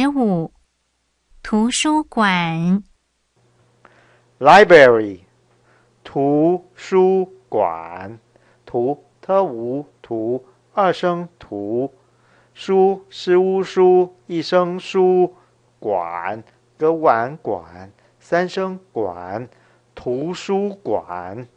十五，图书馆，library，图书馆，图 t u 图二声图，书 s u 书一声书，馆 g u an 馆三声馆，图书馆。